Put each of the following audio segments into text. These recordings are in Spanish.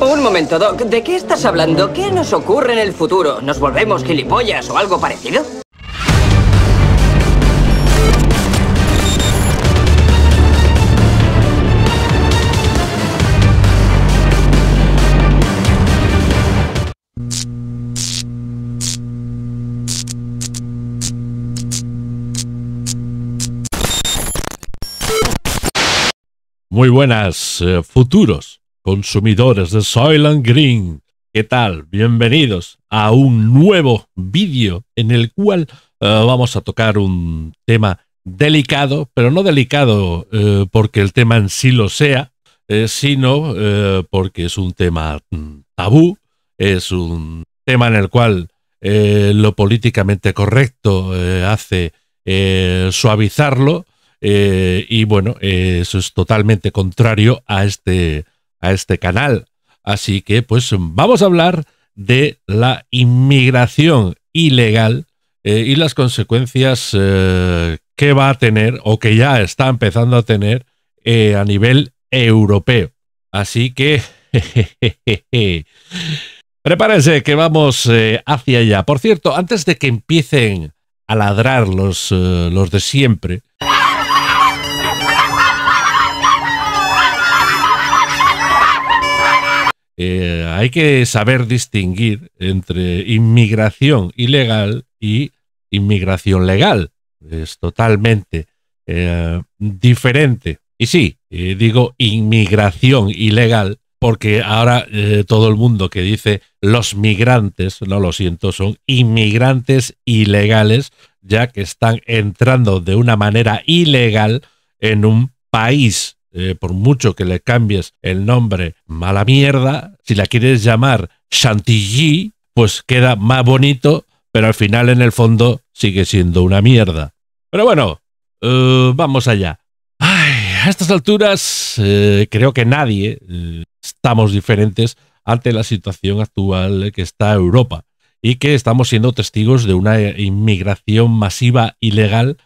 Un momento, Doc. ¿De qué estás hablando? ¿Qué nos ocurre en el futuro? ¿Nos volvemos gilipollas o algo parecido? Muy buenas, eh, futuros consumidores de and Green. ¿Qué tal? Bienvenidos a un nuevo vídeo en el cual eh, vamos a tocar un tema delicado, pero no delicado eh, porque el tema en sí lo sea, eh, sino porque es un tema tabú, es un tema en el cual lo políticamente correcto hace suavizarlo y bueno, eso es totalmente contrario a este a este canal. Así que pues vamos a hablar de la inmigración ilegal eh, y las consecuencias eh, que va a tener o que ya está empezando a tener eh, a nivel europeo. Así que... prepárense que vamos hacia allá. Por cierto, antes de que empiecen a ladrar los, los de siempre... Eh, hay que saber distinguir entre inmigración ilegal y inmigración legal. Es totalmente eh, diferente. Y sí, eh, digo inmigración ilegal porque ahora todo el mundo que dice los migrantes, no lo siento, son inmigrantes ilegales ya que están entrando de una manera ilegal en un país eh, por mucho que le cambies el nombre mala mierda, si la quieres llamar Chantilly, pues queda más bonito, pero al final en el fondo sigue siendo una mierda. Pero bueno, eh, vamos allá. a estas alturas eh, creo que nadie estamos diferentes ante la situación actual que está Europa y que estamos siendo testigos de una inmigración masiva ilegal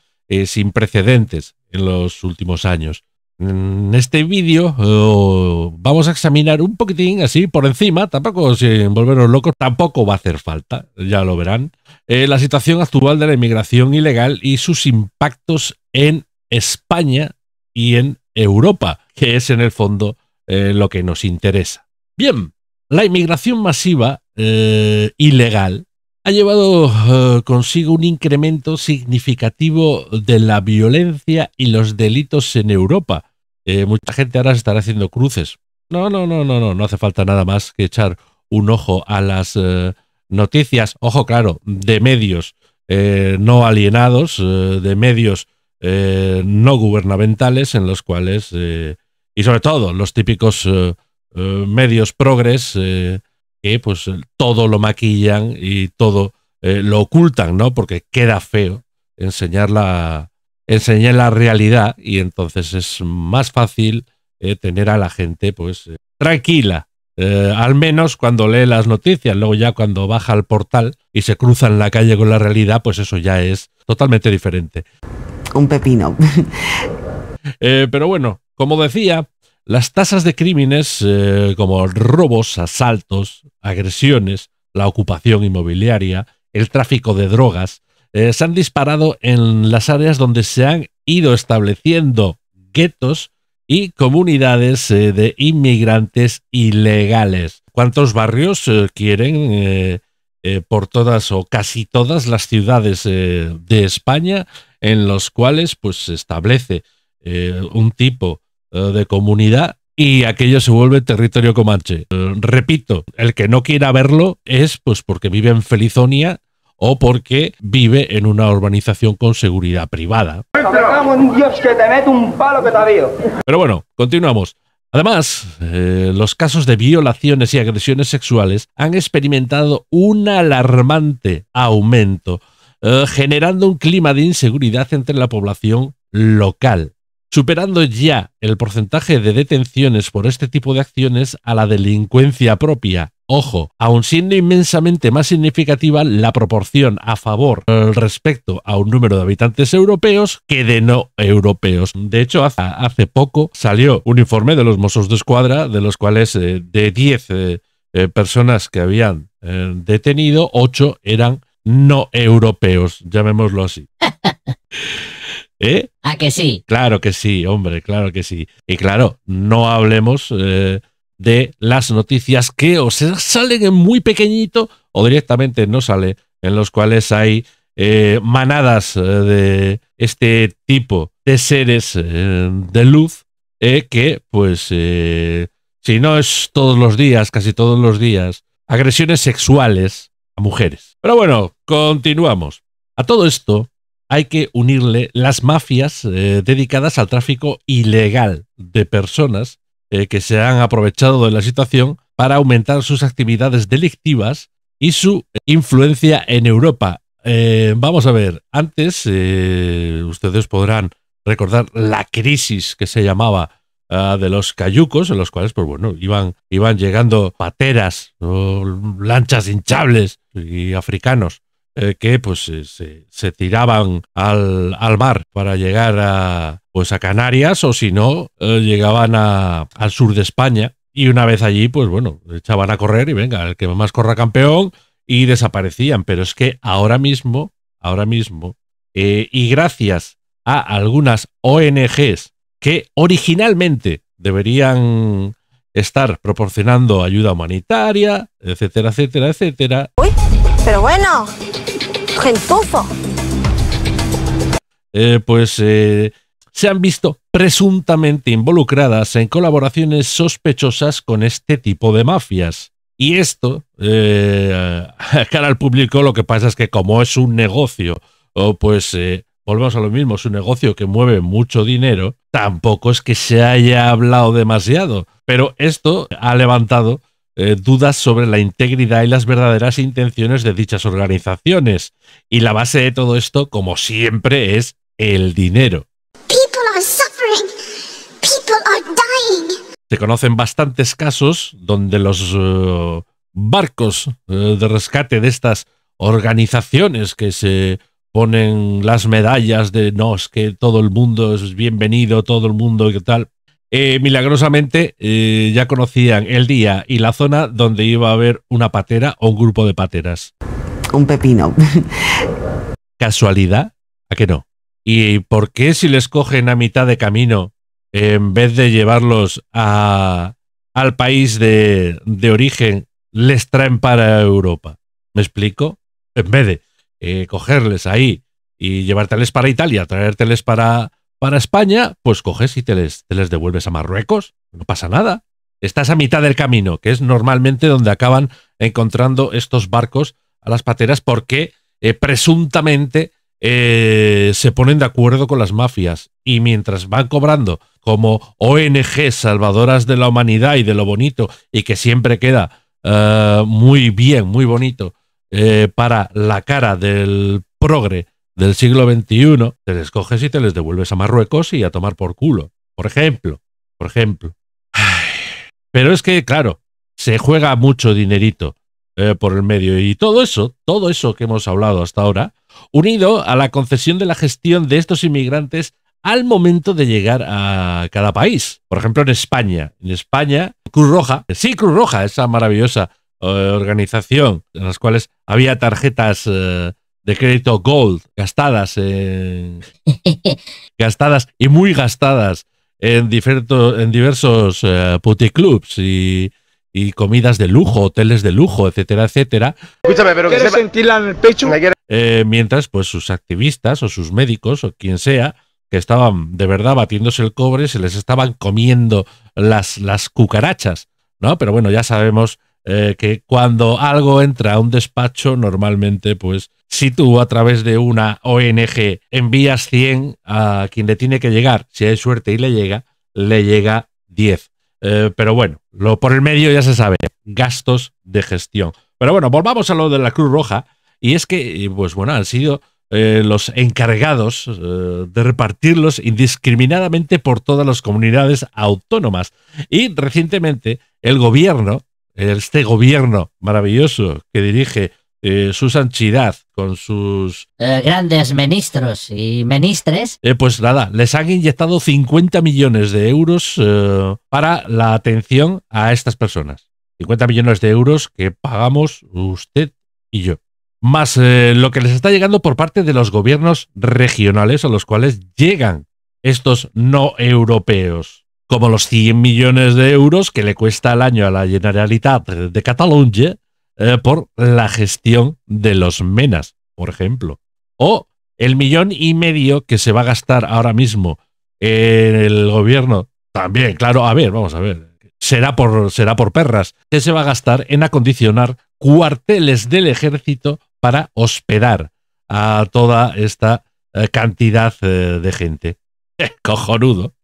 sin precedentes en los últimos años. En este vídeo eh, vamos a examinar un poquitín así por encima, tampoco sin volvernos locos, tampoco va a hacer falta, ya lo verán, eh, la situación actual de la inmigración ilegal y sus impactos en España y en Europa, que es en el fondo eh, lo que nos interesa. Bien, la inmigración masiva ilegal ha llevado eh, consigo un incremento significativo de la violencia y los delitos en Europa. Eh, mucha gente ahora estará haciendo cruces. No, no, no, no, no, no hace falta nada más que echar un ojo a las eh, noticias, ojo claro, de medios no alienados, de medios no gubernamentales en los cuales, y sobre todo los típicos medios progres, que pues todo lo maquillan y todo eh, lo ocultan, ¿no? Porque queda feo enseñar la, la realidad y entonces es más fácil eh, tener a la gente pues eh, tranquila. al menos cuando lee las noticias, luego ya cuando baja al portal y se cruza en la calle con la realidad, pues eso ya es totalmente diferente. Un pepino. pero bueno, como decía, las tasas de crímenes eh, como robos, asaltos, agresiones, la ocupación inmobiliaria, el tráfico de drogas, eh, se han disparado en las áreas donde se han ido estableciendo guetos y comunidades eh, de inmigrantes ilegales. ¿Cuántos barrios quieren por todas o casi todas las ciudades de España en los cuales pues, se establece un tipo eh, de comunidad y aquello se vuelve territorio comanche. Eh, repito, el que no quiera verlo es pues porque vive en Felizonia o porque vive en una urbanización con seguridad privada. Pero bueno, continuamos. Además, eh, los casos de violaciones y agresiones sexuales han experimentado un alarmante aumento, generando un clima de inseguridad entre la población local superando ya el porcentaje de detenciones por este tipo de acciones a la delincuencia propia. Ojo, aun siendo inmensamente más significativa la proporción a favor eh, respecto a un número de habitantes europeos que de no europeos. De hecho, hace, poco salió un informe de los Mossos de Escuadra, de los cuales eh, de 10 eh, personas que habían detenido, 8 eran no europeos, llamémoslo así. ¿Eh? ¿A ah, que sí? Claro que sí, hombre, claro que sí. Y claro, no hablemos eh, de las noticias que o se salen en muy pequeñito o directamente no sale, en los cuales hay eh, manadas de este tipo de seres de luz que, pues, si no es todos los días, casi todos los días, agresiones sexuales a mujeres. Pero bueno, continuamos. A todo esto, hay que unirle las mafias eh, dedicadas al tráfico ilegal de personas eh, que se han aprovechado de la situación para aumentar sus actividades delictivas y su influencia en Europa. Eh, vamos a ver, antes ustedes podrán recordar la crisis que se llamaba ah, de los cayucos, en los cuales, pues bueno, iban, iban llegando pateras, o lanchas hinchables y africanos eh, que pues eh, se, tiraban al, mar para llegar a pues a Canarias o si no eh, llegaban al sur de España y una vez allí pues bueno echaban a correr y venga el que más corra campeón y desaparecían pero es que ahora mismo ahora mismo y gracias a algunas ONGs que originalmente deberían estar proporcionando ayuda humanitaria etcétera etcétera etcétera Uy, pero bueno eh, pues eh, se han visto presuntamente involucradas en colaboraciones sospechosas con este tipo de mafias. Y esto, eh, cara al público, lo que pasa es que como es un negocio, O pues volvemos a lo mismo, es un negocio que mueve mucho dinero, tampoco es que se haya hablado demasiado, pero esto ha levantado eh, dudas sobre la integridad y las verdaderas intenciones de dichas organizaciones. Y la base de todo esto, como siempre, es el dinero. Se conocen bastantes casos donde los eh, barcos eh, de rescate de estas organizaciones que se ponen las medallas de no, es que todo el mundo es bienvenido, todo el mundo y tal, eh, milagrosamente eh, ya conocían el día y la zona donde iba a haber una patera o un grupo de pateras. Un pepino. ¿Casualidad? ¿A qué no? ¿Y por qué si les cogen a mitad de camino, en vez de llevarlos al país de, origen, les traen para Europa? ¿Me explico? En vez de eh, cogerles ahí y llevárteles para Italia, traérteles para, para España, pues coges y te les, devuelves a Marruecos, no pasa nada. Estás a mitad del camino, que es normalmente donde acaban encontrando estos barcos a las pateras porque eh, presuntamente eh, se ponen de acuerdo con las mafias y mientras van cobrando como ONG salvadoras de la humanidad y de lo bonito y que siempre queda eh, muy bien, muy bonito para la cara del progre del siglo XXI, te les coges y te les devuelves a Marruecos y a tomar por culo. Por ejemplo, por ejemplo. Pero es que, claro, se juega mucho dinerito eh, por el medio y todo eso, todo eso que hemos hablado hasta ahora, unido a la concesión de la gestión de estos inmigrantes al momento de llegar a cada país. Por ejemplo, en España. En España, Cruz Roja, sí, Cruz Roja, esa maravillosa eh, organización en las cuales había tarjetas... Eh, de crédito Gold, gastadas, gastadas y muy gastadas en, en diversos eh, puticlubs y, y, comidas de lujo, hoteles de lujo, etcétera, etcétera. Escúchame, pero que el pecho? Eh, mientras, pues, sus activistas o sus médicos o quien sea que estaban de verdad batiéndose el cobre, se les estaban comiendo las, las cucarachas, ¿no? Pero bueno, ya sabemos eh, que cuando algo entra a un despacho, normalmente, pues, si tú a través de una ONG envías 100 a quien le tiene que llegar, si hay suerte y le llega, le llega 10. Eh, pero bueno, lo por el medio ya se sabe, gastos de gestión. Pero bueno, volvamos a lo de la Cruz Roja, y es que, eh, pues bueno, han sido los encargados de repartirlos indiscriminadamente por todas las comunidades autónomas. Y recientemente el gobierno este gobierno maravilloso que dirige eh, Susan su con sus... Eh, grandes ministros y ministres. Eh, pues nada, les han inyectado 50 millones de euros para la atención a estas personas. 50 millones de euros que pagamos usted y yo. Más lo que les está llegando por parte de los gobiernos regionales a los cuales llegan estos no europeos como los 100 millones de euros que le cuesta al año a la Generalitat de Catalunya eh, por la gestión de los menas, por ejemplo. O el millón y medio que se va a gastar ahora mismo en eh, el gobierno. También, claro, a ver, vamos a ver. Será por, será por perras, que se va a gastar en acondicionar cuarteles del ejército para hospedar a toda esta eh, cantidad de gente. Cojonudo.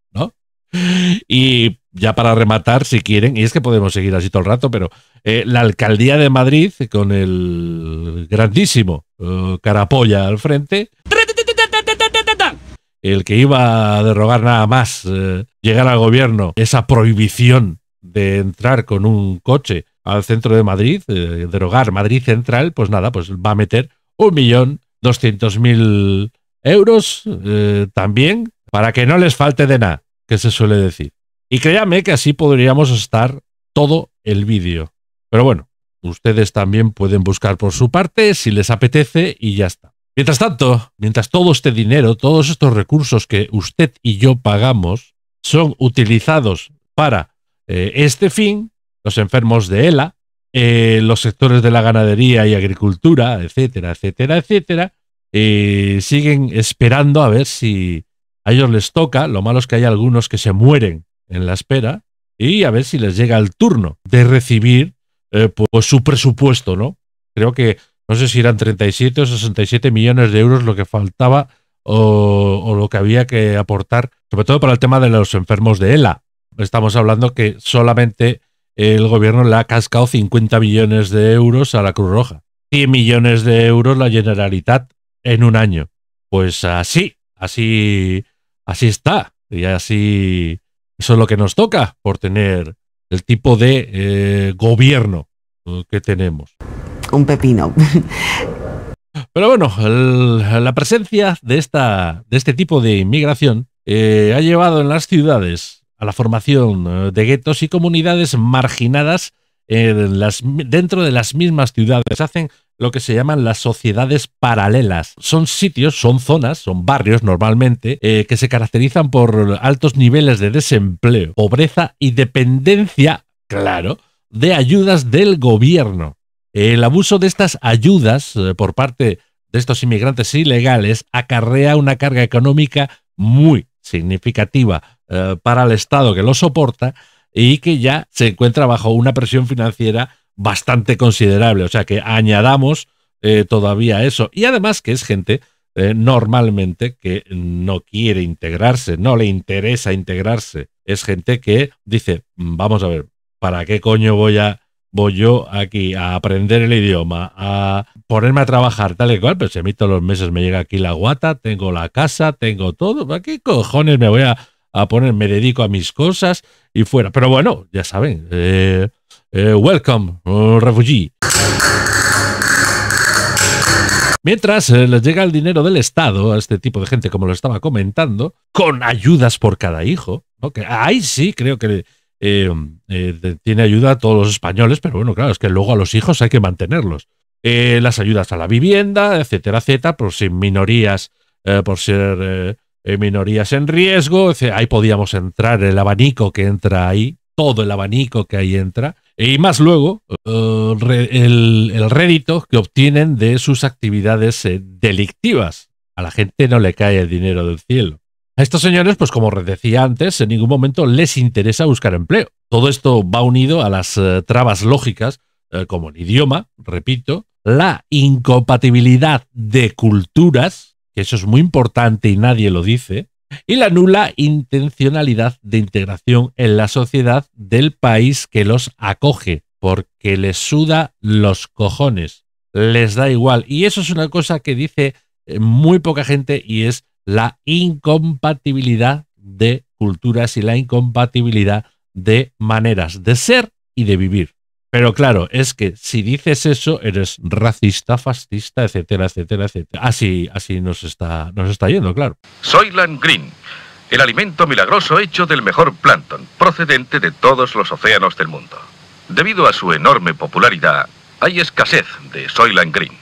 Y ya para rematar, si quieren, y es que podemos seguir así todo el rato, pero eh, la alcaldía de Madrid, con el grandísimo Carapoya eh, Carapolla al frente, el que iba a derrogar nada más eh, llegar al gobierno esa prohibición de entrar con un coche al centro de Madrid, Derrogar Madrid Central, pues nada, pues va a meter un millón doscientos mil euros también para que no les falte de nada que se suele decir. Y créame que así podríamos estar todo el vídeo. Pero bueno, ustedes también pueden buscar por su parte si les apetece y ya está. Mientras tanto, mientras todo este dinero, todos estos recursos que usted y yo pagamos son utilizados para eh, este fin, los enfermos de ELA, eh, los sectores de la ganadería y agricultura, etcétera, etcétera, etcétera, eh, siguen esperando a ver si a ellos les toca, lo malo es que hay algunos que se mueren en la espera y a ver si les llega el turno de recibir eh, pues, su presupuesto, ¿no? Creo que no sé si eran 37 o 67 millones de euros lo que faltaba o, o lo que había que aportar, sobre todo para el tema de los enfermos de ELA. Estamos hablando que solamente el gobierno le ha cascado 50 millones de euros a la Cruz Roja. 100 millones de euros la Generalitat en un año. Pues así, así así está. Y así, eso es lo que nos toca por tener el tipo de eh, gobierno eh, que tenemos. Un pepino. Pero bueno, la presencia de, este tipo de inmigración eh, ha llevado en las ciudades a la formación de guetos y comunidades marginadas dentro de las mismas ciudades. Hacen lo que se llaman las sociedades paralelas. Son sitios, son zonas, son barrios normalmente, eh, que se caracterizan por altos niveles de desempleo, pobreza y dependencia, claro, de ayudas del gobierno. El abuso de estas ayudas eh, por parte de estos inmigrantes ilegales acarrea una carga económica muy significativa eh, para el Estado que lo soporta, y que ya se encuentra bajo una presión financiera bastante considerable. O sea que añadamos eh, todavía eso. Y además que es gente eh, normalmente que no quiere integrarse, no le interesa integrarse. Es gente que dice, mm, vamos a ver, ¿para qué coño voy a voy yo aquí a aprender el idioma, a ponerme a trabajar tal y cual, pero pues si a mí todos los meses me llega aquí la guata, tengo la casa, tengo todo, ¿para qué cojones me voy a a poner me dedico a mis cosas y fuera. Pero bueno, ya saben, eh, eh, welcome, uh, Mientras eh, les llega el dinero del Estado a este tipo de gente, como lo estaba comentando, con ayudas por cada hijo, ¿no? que ahí sí creo que tiene ayuda a todos los españoles, pero bueno, claro, es que luego a los hijos hay que mantenerlos. las ayudas a la vivienda, etcétera, etcétera, por si minorías, por ser eh, minorías en riesgo, ahí podíamos entrar, el abanico que entra ahí, todo el abanico que ahí entra, e, y más luego eh, el, el, rédito que obtienen de sus actividades eh, delictivas. A la gente no le cae el dinero del cielo. A estos señores, pues como decía antes, en ningún momento les interesa buscar empleo. Todo esto va unido a las trabas lógicas, como el idioma, repito, la incompatibilidad de culturas, que eso es muy importante y nadie lo dice, y la nula intencionalidad de integración en la sociedad del país que los acoge, porque les suda los cojones, les da igual. Y eso es una cosa que dice eh, muy poca gente y es la incompatibilidad de culturas y la incompatibilidad de maneras de ser y de vivir. Pero claro, es que si dices eso, eres racista, fascista, etcétera, etcétera, etcétera. Así, así nos está, nos está yendo, claro. Soyland Green, el alimento milagroso hecho del mejor plancton, procedente de todos los océanos del mundo. Debido a su enorme popularidad, hay escasez de Soylent Green.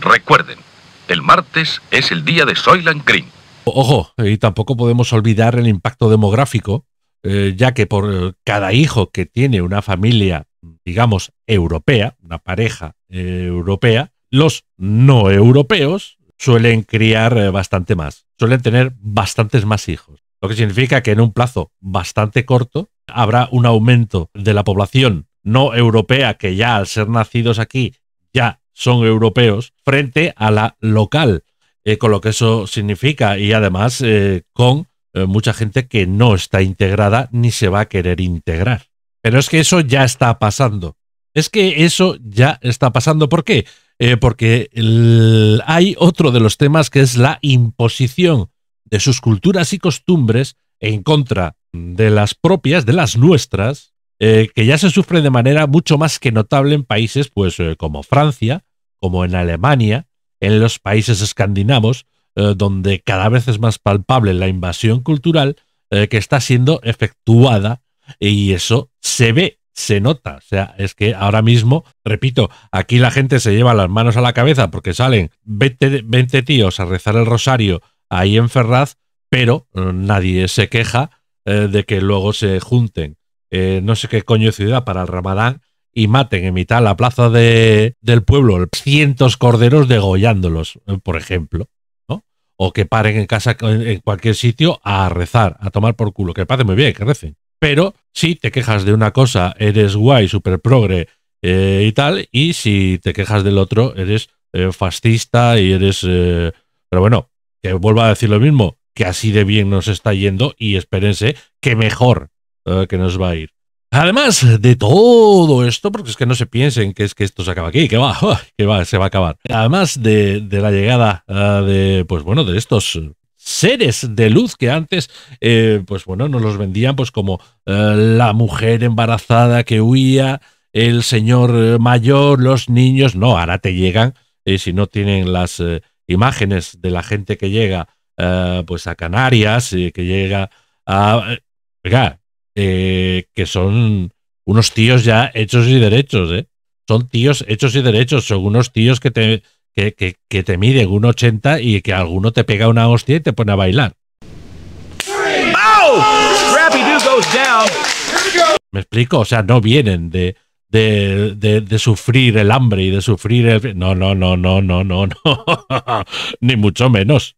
Recuerden, el martes es el día de Soylent Green. Ojo, y tampoco podemos olvidar el impacto demográfico, eh, ya que por eh, cada hijo que tiene una familia digamos, europea, una pareja eh, europea, los no europeos suelen criar eh, bastante más, suelen tener bastantes más hijos, lo que significa que en un plazo bastante corto habrá un aumento de la población no europea que ya al ser nacidos aquí ya son europeos frente a la local, eh, con lo que eso significa y además con mucha gente que no está integrada ni se va a querer integrar. Pero es que eso ya está pasando. Es que eso ya está pasando. ¿Por qué? Eh, porque hay otro de los temas que es la imposición de sus culturas y costumbres en contra de las propias, de las nuestras, eh, que ya se sufre de manera mucho más que notable en países pues, eh, como Francia, como en Alemania, en los países escandinavos, donde cada vez es más palpable la invasión cultural que está siendo efectuada y eso se ve, se nota. O sea, es que ahora mismo, repito, aquí la gente se lleva las manos a la cabeza porque salen 20, tíos a rezar el rosario ahí en Ferraz, pero eh, nadie se queja eh, de que luego se junten eh, no sé qué coño ciudad para el ramadán y maten en mitad la plaza de, del pueblo cientos corderos degollándolos, por ejemplo. O que paren en casa, en, cualquier sitio, a rezar, a tomar por culo. Que pase muy bien, que recen. Pero si te quejas de una cosa, eres guay, super progre eh, y tal, y si te quejas del otro, eres eh, fascista y eres... Eh, pero bueno, que vuelva a decir lo mismo, que así de bien nos está yendo y espérense que mejor que nos va a ir. Además de todo esto, porque es que no se piensen que es que esto se acaba aquí, que va, que va, se va a acabar. Además de, la llegada de, pues bueno, de estos seres de luz que antes, eh, pues bueno, nos los vendían pues como eh, la mujer embarazada que huía, el señor eh, mayor, los niños, no, ahora te llegan, y si no tienen las imágenes de la gente que llega pues a Canarias, que llega a... que son unos tíos ya hechos y derechos, ¿eh? Son tíos hechos y derechos, son unos tíos que te que, que, que te miden un 80 y que alguno te pega una hostia y te pone a bailar. Me explico, o sea, no vienen de, de, de, sufrir el hambre y de sufrir el... No, no, no, no, no, no, no. ni mucho menos,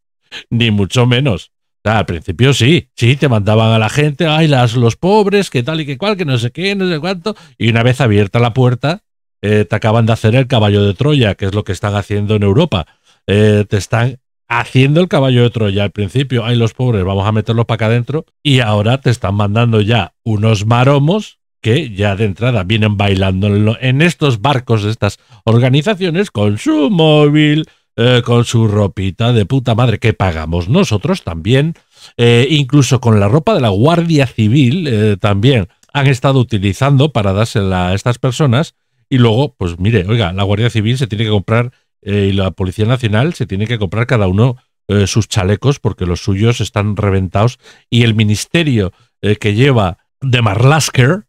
ni mucho menos. al principio sí, sí, te mandaban a la gente, ay, las, los pobres, que tal y que cual, que no sé qué, no sé cuánto. Y una vez abierta la puerta, eh, te acaban de hacer el caballo de Troya, que es lo que están haciendo en Europa. Eh, te están haciendo el caballo de Troya al principio, ay los pobres, vamos a meterlos para acá adentro, y ahora te están mandando ya unos maromos que ya de entrada vienen bailando en estos barcos de estas organizaciones con su móvil, eh, con su ropita de puta madre que pagamos nosotros también, incluso con la ropa de la Guardia Civil también han estado utilizando para dársela a estas personas y luego, pues mire, oiga, la Guardia Civil se tiene que comprar eh, y la Policía Nacional se tiene que comprar cada uno eh, sus chalecos porque los suyos están reventados y el ministerio eh, que lleva de Marlasker,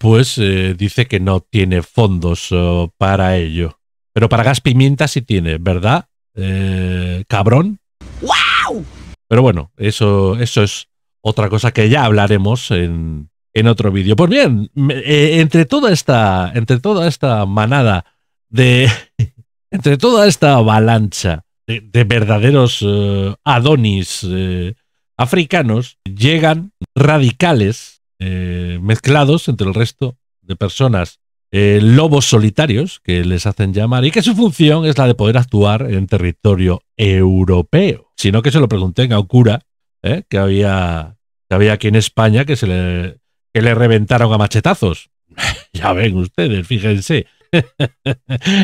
pues dice que no tiene fondos para ello. Pero para gas pimienta sí tiene, ¿verdad? cabrón. ¡Wow! Pero bueno, eso, eso es otra cosa que ya hablaremos en, en otro vídeo. Pues bien, eh, entre toda esta, entre toda esta manada de, entre toda esta avalancha de, verdaderos eh, adonis eh, africanos, llegan radicales mezclados entre el resto de personas. lobos solitarios que les hacen llamar y que su función es la de poder actuar en territorio europeo. si no que se lo pregunten en un que había que había aquí en España que se le que le reventaron a machetazos. ya ven ustedes, fíjense.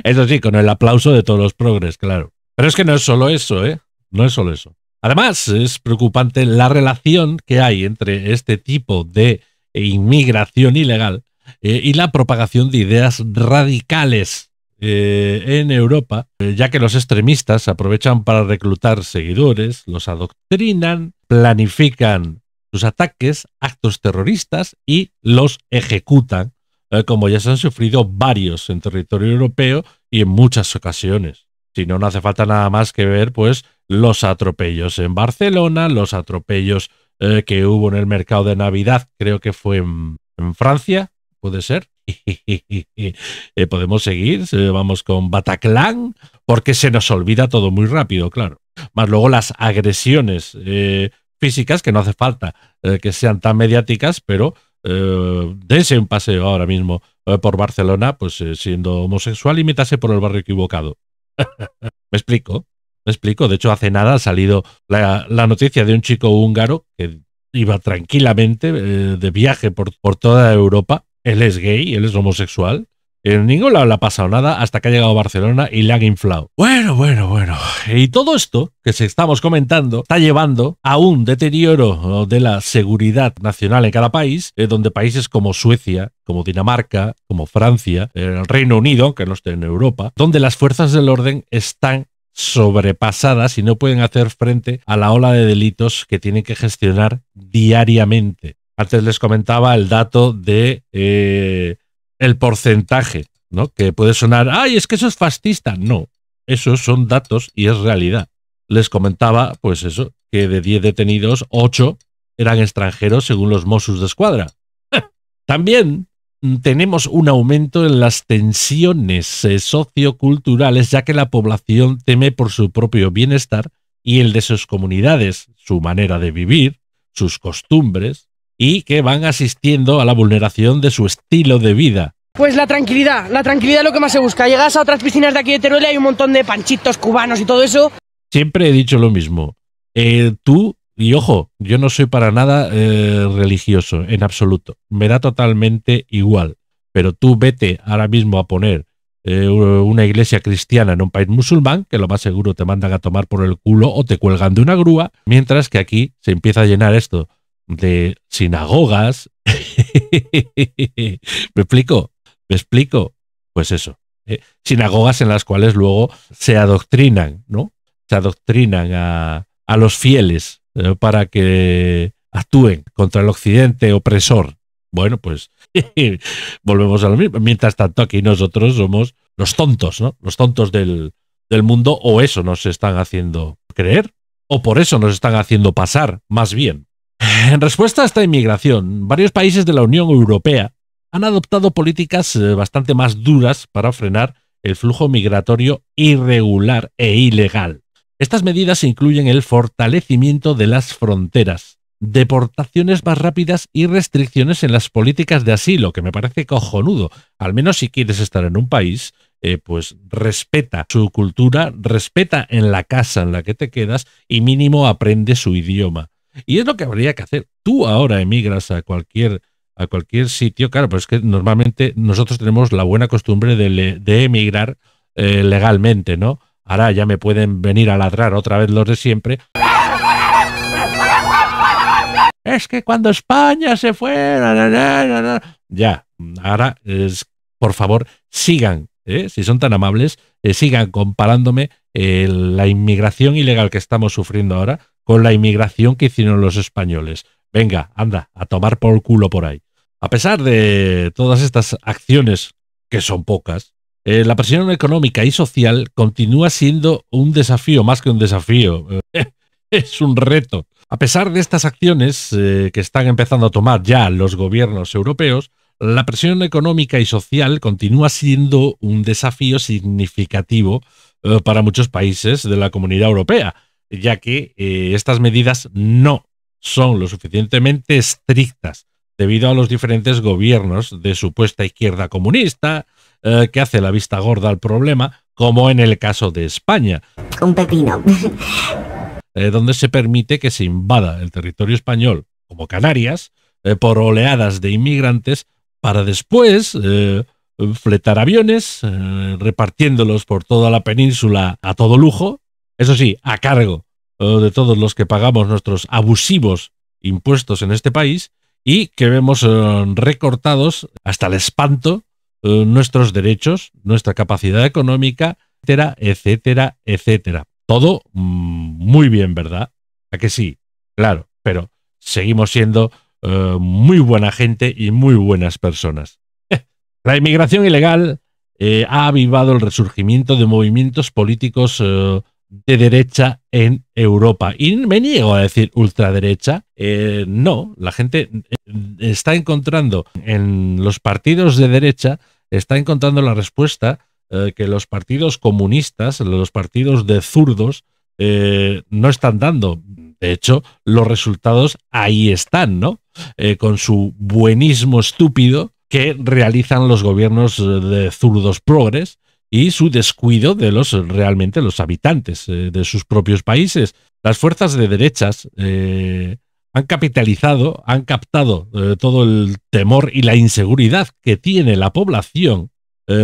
eso sí, con el aplauso de todos los progres, claro. Pero es que no es solo eso, ¿eh? No es solo eso. Además, es preocupante la relación que hay entre este tipo de inmigración ilegal eh, y la propagación de ideas radicales eh, en Europa, eh, ya que los extremistas aprovechan para reclutar seguidores, los adoctrinan, planifican sus ataques, actos terroristas y los ejecutan, eh, como ya se han sufrido varios en territorio europeo y en muchas ocasiones. Si no, no hace falta nada más que ver, pues, los atropellos en Barcelona, los atropellos eh, que hubo en el mercado de Navidad, creo que fue en, Francia, puede ser. Eh, podemos seguir, vamos con Bataclan, porque se nos olvida todo muy rápido, claro. Más luego las agresiones físicas, que no hace falta eh, que sean tan mediáticas, pero eh, dense un paseo ahora mismo eh, por Barcelona, pues eh, siendo homosexual y por el barrio equivocado. me explico, me explico. De hecho, hace nada ha salido la, la noticia de un chico húngaro que iba tranquilamente de viaje por, por toda Europa. Él es gay, él es homosexual, en ningún lado le ha pasado nada hasta que ha llegado a Barcelona y le han inflado. Bueno, bueno, bueno. Y todo esto que se estamos comentando está llevando a un deterioro de la seguridad nacional en cada país, eh, donde países como Suecia, como Dinamarca, como Francia, eh, el Reino Unido, que no esté en Europa, donde las fuerzas del orden están sobrepasadas y no pueden hacer frente a la ola de delitos que tienen que gestionar diariamente. Antes les comentaba el dato de eh, el porcentaje, ¿no? Que puede sonar, ay, es que eso es fascista. No, esos son datos y es realidad. Les comentaba, pues eso, que de 10 detenidos, 8 eran extranjeros según los Mossos de Escuadra. Eh, también tenemos un aumento en las tensiones eh, socioculturales, ya que la población teme por su propio bienestar y el de sus comunidades, su manera de vivir, sus costumbres, y que van asistiendo a la vulneración de su estilo de vida. Pues la tranquilidad, la tranquilidad es lo que más se busca. Llegas a otras piscinas de aquí de Teruel y hay un montón de panchitos cubanos y todo eso. Siempre he dicho lo mismo. Eh, tú, y ojo, yo no soy para nada eh, religioso, en absoluto. Me da totalmente igual. Pero tú vete ahora mismo a poner eh, una iglesia cristiana en un país musulmán, que lo más seguro te mandan a tomar por el culo o te cuelgan de una grúa, mientras que aquí se empieza a llenar esto de sinagogas. ¿Me explico? ¿Me explico? Pues eso. ¿eh? sinagogas en las cuales luego se adoctrinan, ¿no? Se adoctrinan a, a los fieles ¿eh? para que actúen contra el occidente opresor. Bueno, pues volvemos a lo mismo. Mientras tanto, aquí nosotros somos los tontos, ¿no? Los tontos del, del mundo, o eso nos están haciendo creer, o por eso nos están haciendo pasar, más bien. En respuesta a esta inmigración, varios países de la Unión Europea han adoptado políticas eh, bastante más duras para frenar el flujo migratorio irregular e ilegal. Estas medidas incluyen el fortalecimiento de las fronteras, deportaciones más rápidas y restricciones en las políticas de asilo, que me parece cojonudo. Al menos si quieres estar en un país, eh, pues respeta su cultura, respeta en la casa en la que te quedas y mínimo aprende su idioma. Y es lo que habría que hacer. Tú ahora emigras a cualquier, a cualquier sitio, claro, pero es que normalmente nosotros tenemos la buena costumbre de, emigrar eh, legalmente, ¿no? Ahora ya me pueden venir a ladrar otra vez los de siempre. Es que cuando España se fue, ya, ahora, es por favor, sigan, ¿eh? si son tan amables, eh, sigan comparándome la inmigración ilegal que estamos sufriendo ahora con la inmigración que hicieron los españoles. Venga, anda, a tomar por culo por ahí. A pesar de todas estas acciones, que son pocas, eh, la presión económica y social continúa siendo un desafío, más que un desafío, es un reto. A pesar de estas acciones eh, que están empezando a tomar ya los gobiernos europeos, la presión económica y social continúa siendo un desafío significativo eh, para muchos países de la comunidad europea, ya que eh, estas medidas no son lo suficientemente estrictas debido a los diferentes gobiernos de supuesta izquierda comunista eh, que hace la vista gorda al problema, como en el caso de España. Eh, donde se permite que se invada el territorio español, como Canarias, por oleadas de inmigrantes para después fletar aviones, repartiéndolos por toda la península a todo lujo eso sí, a cargo eh, de todos los que pagamos nuestros abusivos impuestos en este país y que vemos eh, recortados hasta el espanto eh, nuestros derechos, nuestra capacidad económica, etcétera, etcétera, etcétera. Todo mm, muy bien, ¿verdad? A que sí, claro, pero seguimos siendo muy buena gente y muy buenas personas. La inmigración ilegal ha avivado el resurgimiento de movimientos políticos de derecha en Europa. Y me niego a decir ultraderecha. Eh, no, la gente eh, está encontrando en los partidos de derecha, está encontrando la respuesta eh, que los partidos comunistas, los partidos de zurdos, no están dando. De hecho, los resultados ahí están, ¿no? con su buenismo estúpido que realizan los gobiernos de zurdos progres, y su descuido de los realmente los habitantes eh, de sus propios países. Las fuerzas de derechas eh, han capitalizado, han captado eh, todo el temor y la inseguridad que tiene la población,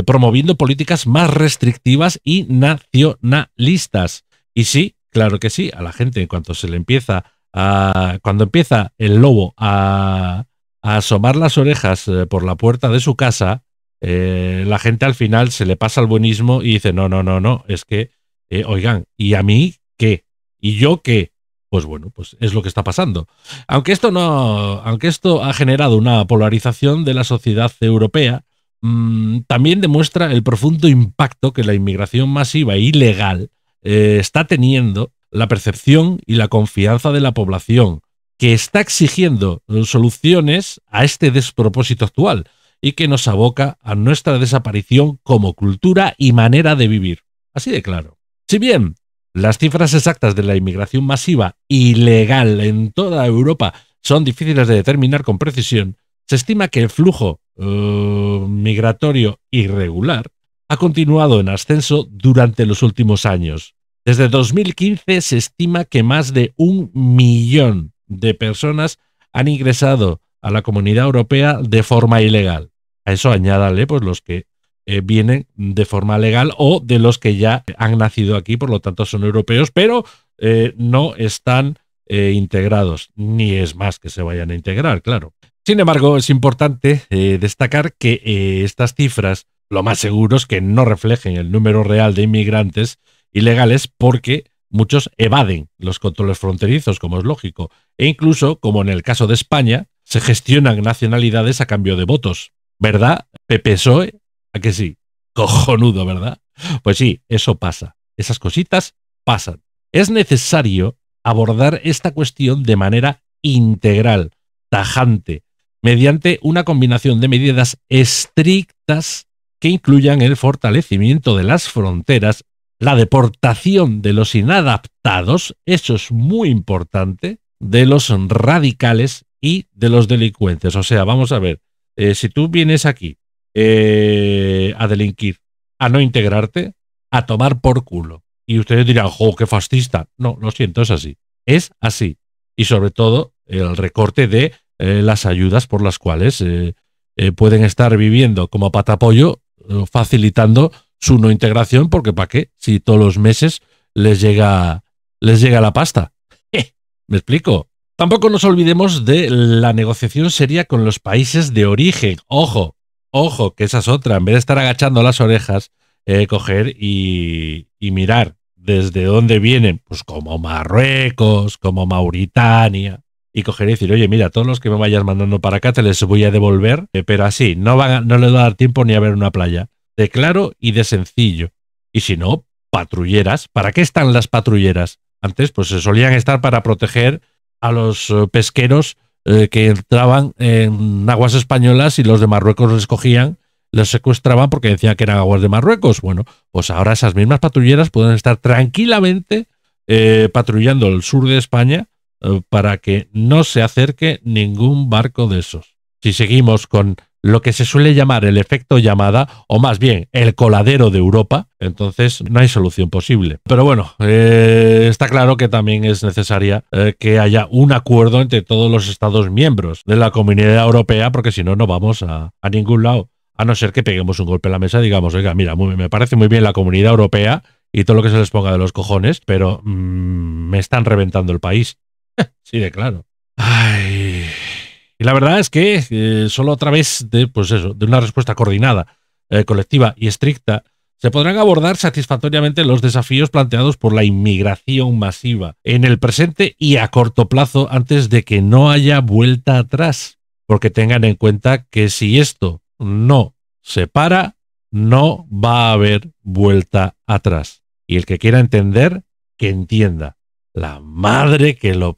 promoviendo políticas más restrictivas y nacionalistas. Y sí, claro que sí, a la gente en cuanto se le empieza a, cuando empieza el lobo a asomar las orejas por la puerta de su casa, eh, la gente al final se le pasa el buenismo y dice, no, no, no, no, es que, eh, oigan, ¿y a mí qué? ¿Y yo qué? Pues bueno, pues es lo que está pasando. Aunque esto no, aunque esto ha generado una polarización de la sociedad europea, mm, también demuestra el profundo impacto que la inmigración masiva e ilegal eh, está teniendo la percepción y la confianza de la población, que está exigiendo soluciones a este despropósito actual y que nos aboca a nuestra desaparición como cultura y manera de vivir. Así de claro. Si bien las cifras exactas de la inmigración masiva ilegal en toda Europa son difíciles de determinar con precisión, se estima que el flujo eh, migratorio irregular ha continuado en ascenso durante los últimos años. Desde 2015 se estima que más de un millón de personas han ingresado a la comunidad europea de forma ilegal. A eso añádale pues, los que eh, vienen de forma legal o de los que ya han nacido aquí, por lo tanto son europeos, pero eh, no están eh, integrados, ni es más que se vayan a integrar, claro. Sin embargo, es importante destacar que estas cifras lo más seguro es que no reflejen el número real de inmigrantes ilegales porque muchos evaden los controles fronterizos, como es lógico, e incluso, como en el caso de España, se gestionan nacionalidades a cambio de votos. ¿Verdad, Pepe Soe? ¿A que sí? Cojonudo, ¿verdad? Pues sí, eso pasa. Esas cositas pasan. Es necesario abordar esta cuestión de manera integral, tajante, mediante una combinación de medidas estrictas que incluyan el fortalecimiento de las fronteras, la deportación de los inadaptados, eso es muy importante, de los radicales y de los delincuentes. O sea, vamos a ver, eh, si tú vienes aquí eh, a delinquir, a no integrarte, a tomar por culo, y ustedes dirán, ¡jo, qué fascista! No, lo siento, es así. Es así. Y sobre todo el recorte de eh, las ayudas por las cuales pueden estar viviendo como patapollo, facilitando su no integración, porque ¿para qué? Si todos los meses les llega, les llega la pasta. ¿Me explico? Tampoco nos olvidemos de la negociación seria con los países de origen. Ojo, ojo, que esa es otra. En vez de estar agachando las orejas, eh, coger y, mirar desde dónde vienen, pues como Marruecos, como Mauritania, y coger y decir, oye, mira, todos los que me vayas mandando para acá te les voy a devolver, eh, pero así, no, van no les va a dar tiempo ni a ver una playa. De claro y de sencillo. Y si no, patrulleras. ¿Para qué están las patrulleras? Antes, pues se solían estar para proteger a los eh, pesqueros eh, que entraban en aguas españolas y los de Marruecos les cogían, los secuestraban porque decían que eran aguas de Marruecos. Bueno, pues ahora esas mismas patrulleras pueden estar tranquilamente eh, patrullando el sur de España para que no se acerque ningún barco de esos. Si seguimos con lo que se suele llamar el efecto llamada, o más bien el coladero de Europa, entonces no hay solución posible. Pero bueno, eh, está claro que también es necesaria eh, que haya un acuerdo entre todos los Estados miembros de la Comunidad Europea, porque si no, no vamos a, ningún lado. A no ser que peguemos un golpe en la mesa y digamos, oiga, mira, me parece muy bien la Comunidad Europea y todo lo que se les ponga de los cojones, pero mm, me están reventando el país. sí, de claro. Ay, y la verdad es que eh, solo a través de, pues eso, de una respuesta coordinada, eh, colectiva y estricta, se podrán abordar satisfactoriamente los desafíos planteados por la inmigración masiva en el presente y a corto plazo antes de que no haya vuelta atrás. Porque tengan en cuenta que si esto no se para, no va a haber vuelta atrás. Y el que quiera entender, que entienda. La madre que lo...